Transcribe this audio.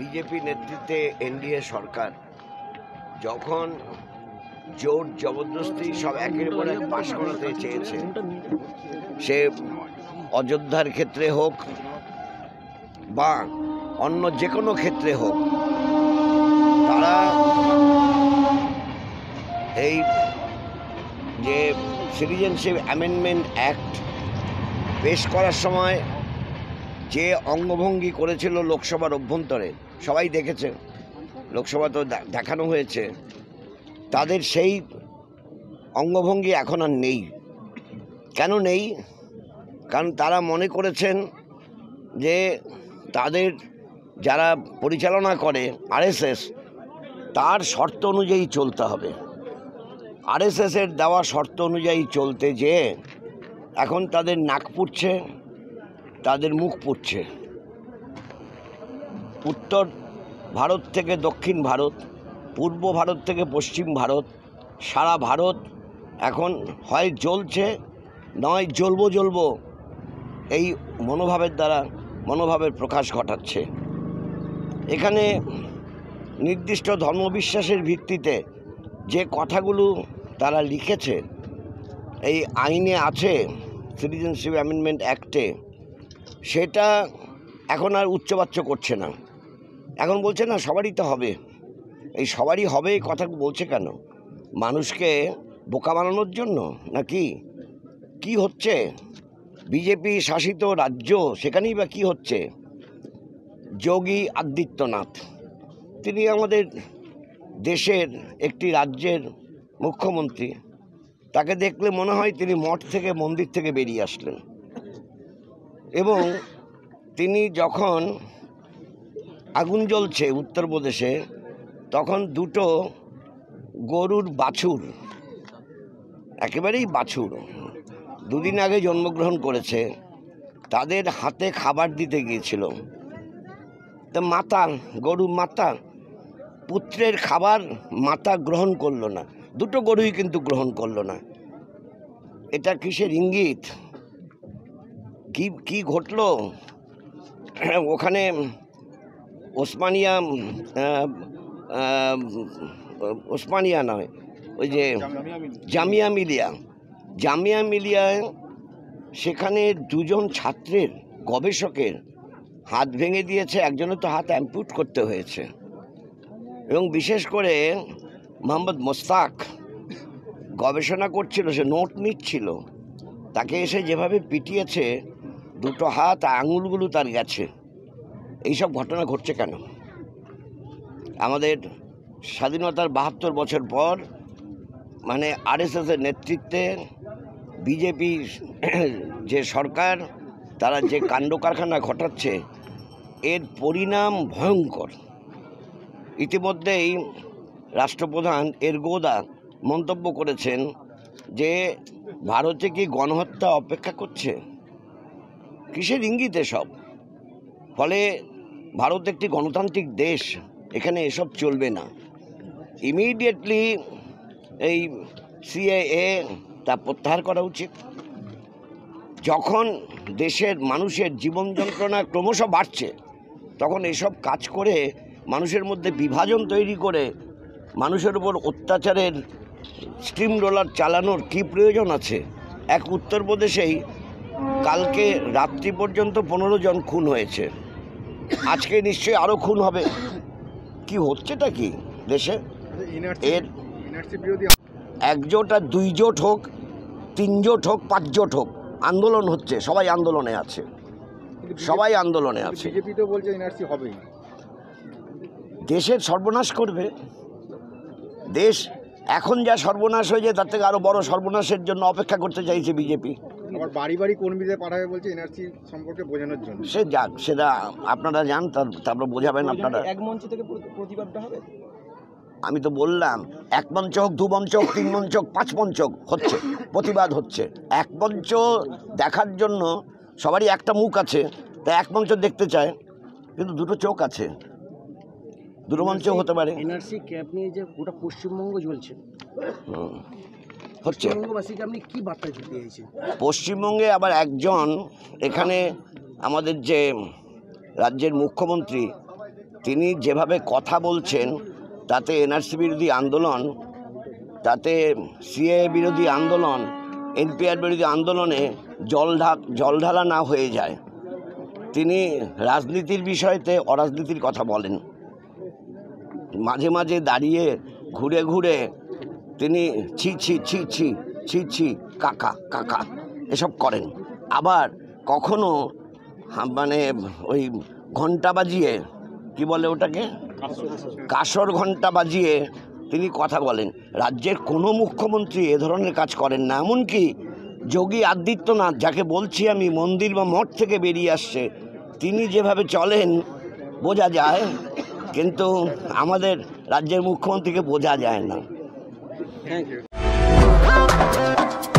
BJP নেতৃত্বে NDA সরকার যখন জোর জবরদস্তি সব একের পর এক পাশ করাতে চেয়েছে সে অযোধ্যার ক্ষেত্রে হোক বা অন্য যে কোনো ক্ষেত্রে হোক তারা এই যে সিটিজেনশিপ অ্যামেন্ডমেন্ট অ্যাক্ট পেশ করার সময় যে অঙ্গভঙ্গি করেছিল লোকসভার অভ্যন্তরে সবাই দেখেছে লোকসভা তো দেখানো হয়েছে তাদের সেই অঙ্গভঙ্গি এখন আর নেই কেন নেই কারণ তারা মনে করেছেন যে তাদের যারা পরিচালনা করে আরএসএস তার শর্ত অনুযায়ী চলতে হবে আরএসএসের দেওয়া শর্ত অনুযায়ী চলতে যেয়ে এখন তাদের নাক পুড়ছে তাদের মুখ পুড়ছে উত্তর ভারত থেকে দক্ষিণ ভারত পূর্ব ভারত থেকে পশ্চিম ভারত সারা ভারত এখন হয় জ্বলছে নয় জ্বলবো জ্বলবো এই মনোভাবের দ্বারা মনোভাবের প্রকাশ ঘটাচ্ছে এখানে নির্দিষ্ট ধর্মবিশ্বাসের ভিত্তিতে যে কথাগুলো তারা লিখেছে এই আইনে আছে সিটিজেনশিপ অ্যামেন্ডমেন্ট অ্যাক্টে সেটা এখন আর উচ্চবাচ্য করছে না এখন বলছে না সবারই তো হবে এই সবারই হবে এই কথা বলছে কেন মানুষকে বোকা বানানোর জন্য নাকি কি হচ্ছে বিজেপি শাসিত রাজ্য সেখানেই বা কী হচ্ছে যোগী আদিত্যনাথ তিনি আমাদের দেশের একটি রাজ্যের মুখ্যমন্ত্রী তাকে দেখলে মনে হয় তিনি মঠ থেকে মন্দির থেকে বেরিয়ে আসলেন এবং তিনি যখন আগুন জ্বলছে উত্তরপ্রদেশে তখন দুটো গরুর বাছুর একেবারেই বাছুর দুদিন আগে জন্মগ্রহণ করেছে তাদের হাতে খাবার দিতে গিয়েছিল তা মাতা গরু মাতা পুত্রের খাবার মাতা গ্রহণ করলো না দুটো গরুই কিন্তু গ্রহণ করলো না এটা কিসের ইঙ্গিত কি কি ঘটলো ওখানে ওসমানিয়া ওসমানিয়া নয় ওই যে জামিয়া মিলিয়া জামিয়া মিলিয়ায় সেখানে দুজন ছাত্রের গবেষকের হাত ভেঙে দিয়েছে একজনের তো হাত অ্যাম্পুট করতে হয়েছে এবং বিশেষ করে মোহাম্মদ মোস্তাক গবেষণা করছিল সে নোট নিচ্ছিল তাকে এসে যেভাবে পিটিয়েছে দুটো হাত আঙুলগুলো তার গেছে এইসব ঘটনা ঘটছে কেন আমাদের স্বাধীনতার বাহাত্তর বছর পর মানে আরএসএসের নেতৃত্বে বিজেপি যে সরকার তারা যে কাণ্ড কারখানা ঘটাচ্ছে এর পরিণাম ভয়ঙ্কর ইতিমধ্যেই রাষ্ট্রপ্রধান এরগোদা মন্তব্য করেছেন যে ভারতে কি গণহত্যা অপেক্ষা করছে কিসের ইঙ্গিতে সব ফলে ভারত একটি গণতান্ত্রিক দেশ এখানে এসব চলবে না ইমিডিয়েটলি এই সিএএ তা প্রত্যাহার করা উচিত যখন দেশের মানুষের জীবন যন্ত্রণা ক্রমশ বাড়ছে তখন এসব কাজ করে মানুষের মধ্যে বিভাজন তৈরি করে মানুষের উপর অত্যাচারের স্টিম রোলার চালানোর কী প্রয়োজন আছে এক উত্তরপ্রদেশেই কালকে রাত্রি পর্যন্ত পনেরো জন খুন হয়েছে আজকে নিশ্চয়ই আরও খুন হবে কি হচ্ছেটা কি দেশে এর একজোট আর দুই জোট হোক তিন জোট হোক পাঁচ জোট হোক আন্দোলন হচ্ছে সবাই আন্দোলনে আছে সবাই আন্দোলনে আছে দেশের সর্বনাশ করবে দেশ এখন যা সর্বনাশ হয়েছে তার থেকে আরো বড় সর্বনাশের জন্য অপেক্ষা করতে চাইছে বিজেপি আবার বাড়ি বাড়ি কর্মীদের পাঠাবে বলছে এনআরসি সম্পর্কে বোঝানোর জন্য সে যাক সেটা আপনারা যান তারপর বোঝাবেন আপনারা এক মঞ্চ থেকে প্রতিবাদটা হবে আমি তো বললাম এক মঞ্চ হোক দু মঞ্চ হোক তিন মঞ্চ হোক পাঁচ মঞ্চ হচ্ছে প্রতিবাদ হচ্ছে এক মঞ্চ দেখার জন্য সবারই একটা মুখ আছে তা এক মঞ্চ দেখতে চায় কিন্তু দুটো চোখ আছে দুর্মঞ্চ হতে পারে এনআরসি ক্যাপ নিয়ে যে গোটা পশ্চিমবঙ্গ জ্বলছে হচ্ছে পশ্চিমবঙ্গবাসীকে আপনি কী বার্তা দিতে চাইছেন পশ্চিমবঙ্গে আবার একজন এখানে আমাদের যে রাজ্যের মুখ্যমন্ত্রী তিনি যেভাবে কথা বলছেন তাতে এনআরসি বিরোধী আন্দোলন তাতে সিএ বিরোধী আন্দোলন এনপিআর বিরোধী আন্দোলনে জল ঢালা না হয়ে যায় তিনি রাজনীতির বিষয়তে অরাজনীতির কথা বলেন মাঝে মাঝে দাঁড়িয়ে ঘুরে ঘুরে তিনি ছি ছি ছি ছি ছি ছি কাকা কাকা এসব করেন আবার কখনো মানে ওই ঘন্টা বাজিয়ে কি বলে ওটাকে কাসর ঘন্টা বাজিয়ে তিনি কথা বলেন রাজ্যের কোনো মুখ্যমন্ত্রী এ ধরনের কাজ করেন না এমনকি যোগী আদিত্যনাথ যাকে বলছি আমি মন্দির বা মঠ থেকে বেরিয়ে আসছে তিনি যেভাবে চলেন বোঝা যায় কিন্তু আমাদের রাজ্যের মুখ্যমন্ত্রীকে বোঝা যায় না থ্যাংক ইউ